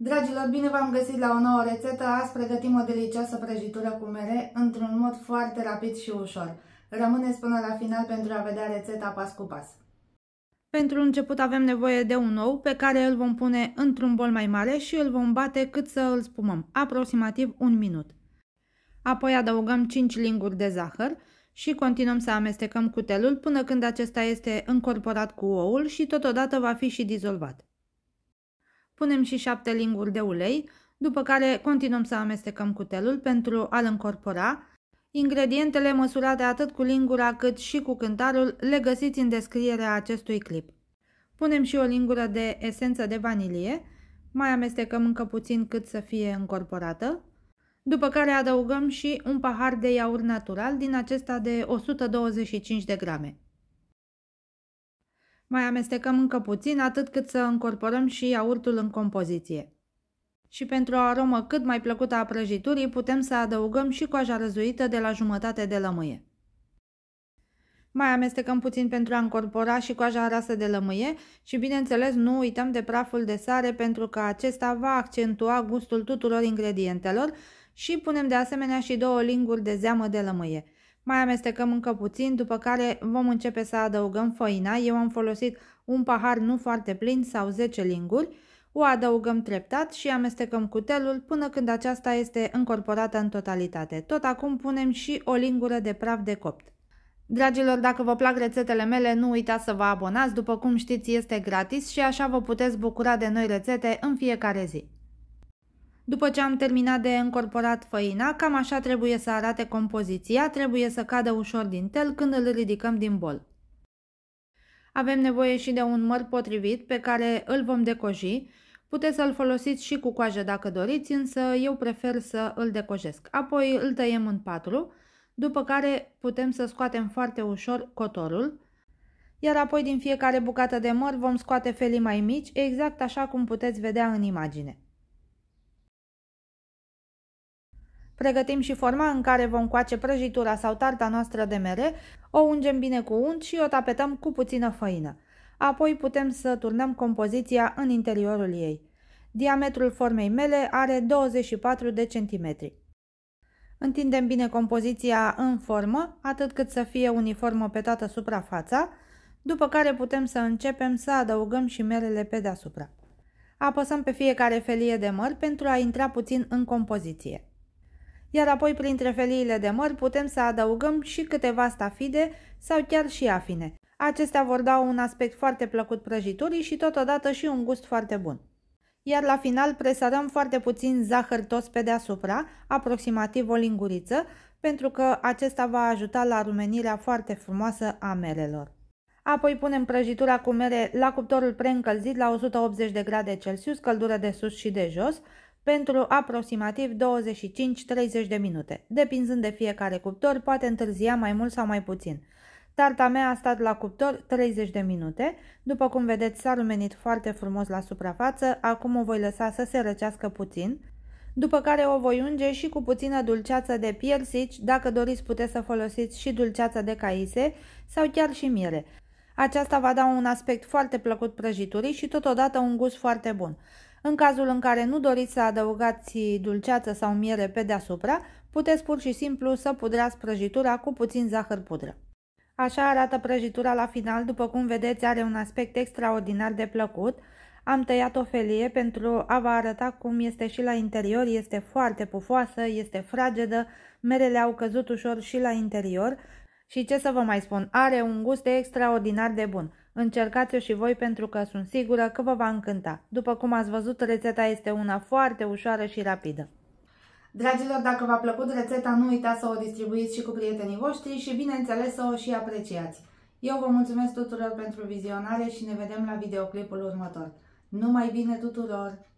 Dragilor, bine v-am găsit la o nouă rețetă. Azi pregătim o delicioasă prăjitură cu mere într-un mod foarte rapid și ușor. Rămâneți până la final pentru a vedea rețeta pas cu pas. Pentru început avem nevoie de un ou pe care îl vom pune într-un bol mai mare și îl vom bate cât să îl spumăm, aproximativ un minut. Apoi adăugăm 5 linguri de zahăr și continuăm să amestecăm cutelul până când acesta este încorporat cu oul și totodată va fi și dizolvat. Punem și 7 linguri de ulei, după care continuăm să amestecăm cutelul pentru a-l încorpora. Ingredientele măsurate atât cu lingura cât și cu cântarul le găsiți în descrierea acestui clip. Punem și o lingură de esență de vanilie, mai amestecăm încă puțin cât să fie încorporată, după care adăugăm și un pahar de iaurt natural din acesta de 125 de grame. Mai amestecăm încă puțin atât cât să încorporăm și iaurtul în compoziție. Și pentru o aromă cât mai plăcută a prăjiturii putem să adăugăm și coaja răzuită de la jumătate de lămâie. Mai amestecăm puțin pentru a încorpora și coaja rasă de lămâie și bineînțeles nu uităm de praful de sare pentru că acesta va accentua gustul tuturor ingredientelor și punem de asemenea și două linguri de zeamă de lămâie. Mai amestecăm încă puțin, după care vom începe să adăugăm făina. Eu am folosit un pahar nu foarte plin sau 10 linguri. O adăugăm treptat și amestecăm cutelul până când aceasta este încorporată în totalitate. Tot acum punem și o lingură de praf de copt. Dragilor, dacă vă plac rețetele mele, nu uitați să vă abonați, după cum știți este gratis și așa vă puteți bucura de noi rețete în fiecare zi. După ce am terminat de încorporat făina, cam așa trebuie să arate compoziția, trebuie să cadă ușor din tel când îl ridicăm din bol. Avem nevoie și de un măr potrivit pe care îl vom decoji. Puteți să-l folosiți și cu coajă dacă doriți, însă eu prefer să îl decojesc. Apoi îl tăiem în patru, după care putem să scoatem foarte ușor cotorul, iar apoi din fiecare bucată de măr vom scoate felii mai mici, exact așa cum puteți vedea în imagine. Pregătim și forma în care vom coace prăjitura sau tarta noastră de mere, o ungem bine cu unt și o tapetăm cu puțină făină. Apoi putem să turnăm compoziția în interiorul ei. Diametrul formei mele are 24 de centimetri. Întindem bine compoziția în formă, atât cât să fie uniformă pe toată suprafața, după care putem să începem să adăugăm și merele pe deasupra. Apăsăm pe fiecare felie de măr pentru a intra puțin în compoziție iar apoi printre feliile de măr putem să adăugăm și câteva stafide sau chiar și afine. Acestea vor da un aspect foarte plăcut prăjiturii și totodată și un gust foarte bun. Iar la final presărăm foarte puțin zahăr tos pe deasupra, aproximativ o linguriță, pentru că acesta va ajuta la rumenirea foarte frumoasă a merelor. Apoi punem prăjitura cu mere la cuptorul preîncălzit la 180 de grade Celsius, căldură de sus și de jos, pentru aproximativ 25-30 de minute. Depinzând de fiecare cuptor, poate întârzia mai mult sau mai puțin. Tarta mea a stat la cuptor 30 de minute. După cum vedeți, s-a rumenit foarte frumos la suprafață. Acum o voi lăsa să se răcească puțin. După care o voi unge și cu puțină dulceață de piersici, dacă doriți puteți să folosiți și dulceață de caise sau chiar și miere. Aceasta va da un aspect foarte plăcut prăjiturii și totodată un gust foarte bun. În cazul în care nu doriți să adăugați dulceață sau miere pe deasupra, puteți pur și simplu să pudrați prăjitura cu puțin zahăr pudră. Așa arată prăjitura la final, după cum vedeți are un aspect extraordinar de plăcut. Am tăiat o felie pentru a vă arăta cum este și la interior, este foarte pufoasă, este fragedă, merele au căzut ușor și la interior și ce să vă mai spun, are un gust extraordinar de bun. Încercați-o și voi pentru că sunt sigură că vă va încânta. După cum ați văzut, rețeta este una foarte ușoară și rapidă. Dragilor, dacă v-a plăcut rețeta, nu uitați să o distribuiți și cu prietenii voștri și, bineînțeles, să o și apreciați. Eu vă mulțumesc tuturor pentru vizionare și ne vedem la videoclipul următor. Numai bine tuturor!